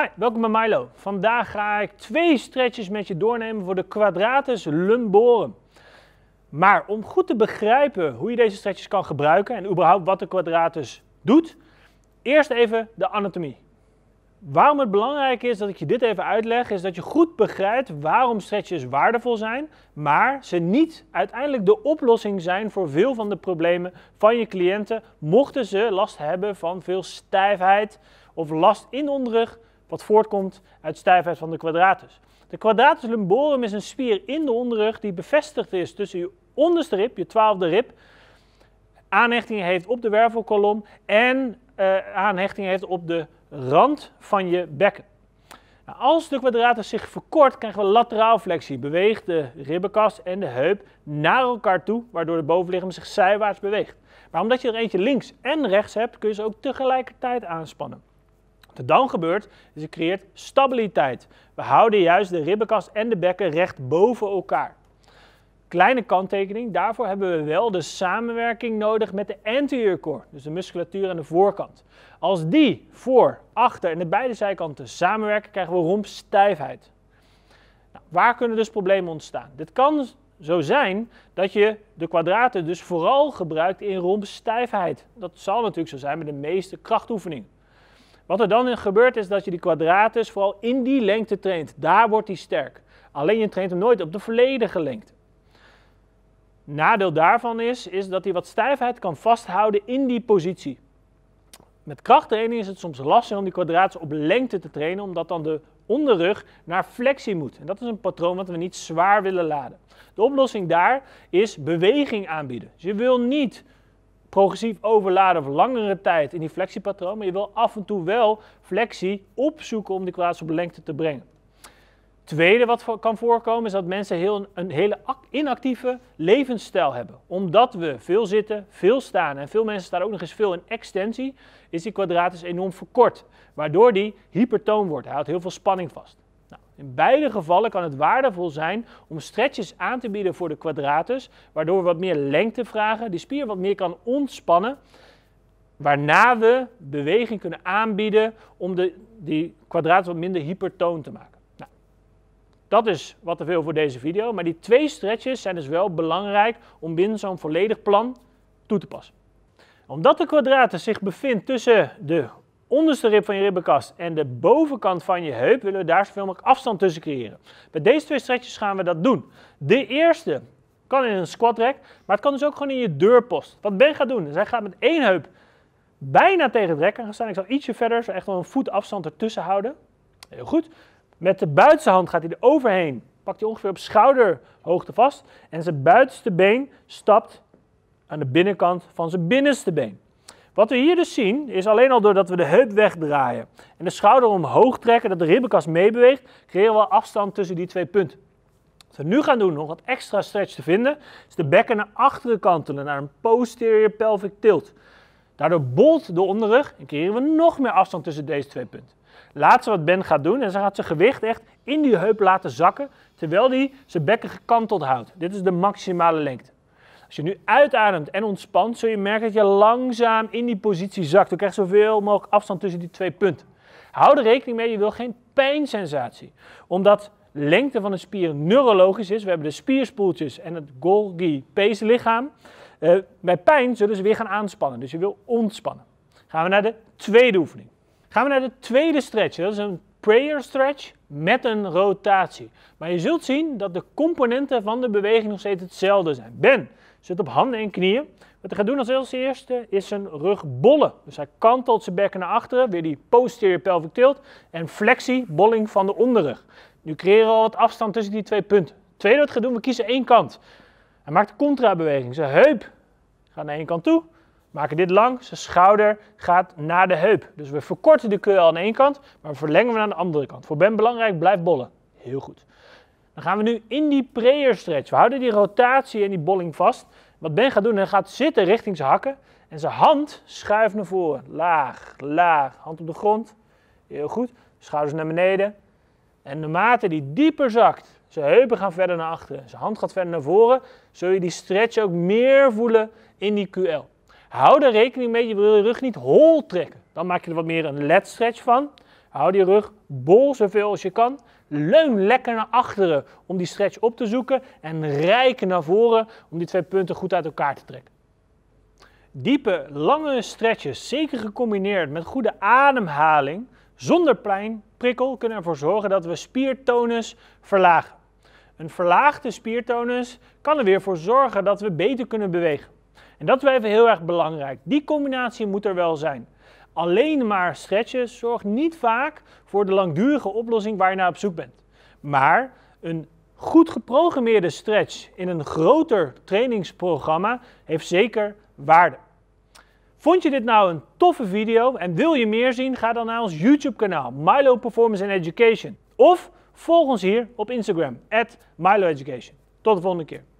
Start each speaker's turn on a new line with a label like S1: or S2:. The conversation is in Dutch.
S1: Hi, welkom bij Milo. Vandaag ga ik twee stretches met je doornemen voor de quadratus lumborum. Maar om goed te begrijpen hoe je deze stretches kan gebruiken en überhaupt wat de quadratus doet, eerst even de anatomie. Waarom het belangrijk is dat ik je dit even uitleg, is dat je goed begrijpt waarom stretches waardevol zijn, maar ze niet uiteindelijk de oplossing zijn voor veel van de problemen van je cliënten, mochten ze last hebben van veel stijfheid of last in onderrug wat voortkomt uit stijfheid van de quadratus. De quadratus lumborum is een spier in de onderrug die bevestigd is tussen je onderste rib, je twaalfde rib, aanhechting heeft op de wervelkolom en uh, aanhechting heeft op de rand van je bekken. Nou, als de quadratus zich verkort, krijgen we lateraal flexie. Beweegt de ribbenkast en de heup naar elkaar toe, waardoor de bovenlichaam zich zijwaarts beweegt. Maar omdat je er eentje links en rechts hebt, kun je ze ook tegelijkertijd aanspannen er dan gebeurt, is je creëert stabiliteit. We houden juist de ribbenkast en de bekken recht boven elkaar. Kleine kanttekening, daarvoor hebben we wel de samenwerking nodig met de anterior core, dus de musculatuur aan de voorkant. Als die voor, achter en de beide zijkanten samenwerken, krijgen we rompstijfheid. Nou, waar kunnen dus problemen ontstaan? Dit kan zo zijn dat je de kwadraten dus vooral gebruikt in rompstijfheid. Dat zal natuurlijk zo zijn met de meeste krachtoefeningen. Wat er dan gebeurt is dat je die quadratus vooral in die lengte traint. Daar wordt hij sterk. Alleen je traint hem nooit op de volledige lengte. Nadeel daarvan is, is dat hij wat stijfheid kan vasthouden in die positie. Met krachttraining is het soms lastig om die kwadraten op lengte te trainen, omdat dan de onderrug naar flexie moet. En dat is een patroon wat we niet zwaar willen laden. De oplossing daar is beweging aanbieden. Dus je wil niet progressief overladen of langere tijd in die flexiepatroon, maar je wil af en toe wel flexie opzoeken om die kwaad op lengte te brengen. Tweede wat kan voorkomen is dat mensen heel, een hele inactieve levensstijl hebben. Omdat we veel zitten, veel staan en veel mensen staan ook nog eens veel in extensie, is die kwadratus enorm verkort. Waardoor die hypertoon wordt. Hij houdt heel veel spanning vast. In beide gevallen kan het waardevol zijn om stretches aan te bieden voor de quadratus, waardoor we wat meer lengte vragen, die spier wat meer kan ontspannen, waarna we beweging kunnen aanbieden om de, die kwadratus wat minder hypertoon te maken. Nou, dat is wat te veel voor deze video, maar die twee stretches zijn dus wel belangrijk om binnen zo'n volledig plan toe te passen. Omdat de kwadratus zich bevindt tussen de onderste rib van je ribbenkast en de bovenkant van je heup willen we daar zoveel mogelijk afstand tussen creëren. Bij deze twee stretches gaan we dat doen. De eerste kan in een squat maar het kan dus ook gewoon in je deurpost. Wat Ben gaat doen, is hij gaat met één heup bijna tegen het rek gaan staan. Ik zal ietsje verder, zo echt wel een voet afstand ertussen houden. Heel goed. Met de buitenste hand gaat hij er overheen, pakt hij ongeveer op schouderhoogte vast en zijn buitenste been stapt aan de binnenkant van zijn binnenste been. Wat we hier dus zien, is alleen al doordat we de heup wegdraaien en de schouder omhoog trekken, dat de ribbenkast meebeweegt, creëren we afstand tussen die twee punten. Wat we nu gaan doen om wat extra stretch te vinden, is de bekken naar achteren kantelen, naar een posterior pelvic tilt. Daardoor bolt de onderrug en creëren we nog meer afstand tussen deze twee punten. ze wat Ben gaat doen, en ze gaat zijn gewicht echt in die heup laten zakken, terwijl hij zijn bekken gekanteld houdt. Dit is de maximale lengte. Als je nu uitademt en ontspant, zul je merken dat je langzaam in die positie zakt. Je krijgt zoveel mogelijk afstand tussen die twee punten. Hou er rekening mee, je wil geen pijnsensatie. Omdat lengte van een spier neurologisch is. We hebben de spierspoeltjes en het Golgi peeslichaam. Uh, bij pijn zullen ze weer gaan aanspannen, dus je wil ontspannen. Gaan we naar de tweede oefening. Gaan we naar de tweede stretch. Dat is een prayer stretch met een rotatie. Maar je zult zien dat de componenten van de beweging nog steeds hetzelfde zijn. Ben, zit op handen en knieën. Wat we gaat doen als eerste is zijn rug bollen. Dus hij kantelt zijn bekken naar achteren, weer die posterior pelvic tilt en flexie, bolling van de onderrug. Nu creëren we al wat afstand tussen die twee punten. tweede wat we gaan doen, we kiezen één kant. Hij maakt een contrabeweging. Zijn heup gaat naar één kant toe. Maken dit lang, zijn schouder gaat naar de heup. Dus we verkorten de keur aan één kant, maar verlengen we naar de andere kant. Voor Ben belangrijk, blijf bollen. Heel goed. Dan gaan we nu in die prayer stretch. We houden die rotatie en die bolling vast. Wat Ben gaat doen, hij gaat zitten richting zijn hakken. En zijn hand schuift naar voren. Laag, laag. Hand op de grond. Heel goed. Schouders naar beneden. En naarmate die dieper zakt, zijn heupen gaan verder naar achteren. Zijn hand gaat verder naar voren. Zul je die stretch ook meer voelen in die QL. Hou er rekening mee, je wil je rug niet hol trekken. Dan maak je er wat meer een led stretch van. Hou die rug bol zoveel als je kan. Leun lekker naar achteren om die stretch op te zoeken. En rijken naar voren om die twee punten goed uit elkaar te trekken. Diepe, lange stretches, zeker gecombineerd met goede ademhaling, zonder prikkel kunnen ervoor zorgen dat we spiertonus verlagen. Een verlaagde spiertonus kan er weer voor zorgen dat we beter kunnen bewegen. En dat is heel erg belangrijk. Die combinatie moet er wel zijn alleen maar stretchen zorgt niet vaak voor de langdurige oplossing waar je naar op zoek bent. Maar een goed geprogrammeerde stretch in een groter trainingsprogramma heeft zeker waarde. Vond je dit nou een toffe video en wil je meer zien? Ga dan naar ons YouTube kanaal Milo Performance and Education. Of volg ons hier op Instagram, at Milo Education. Tot de volgende keer.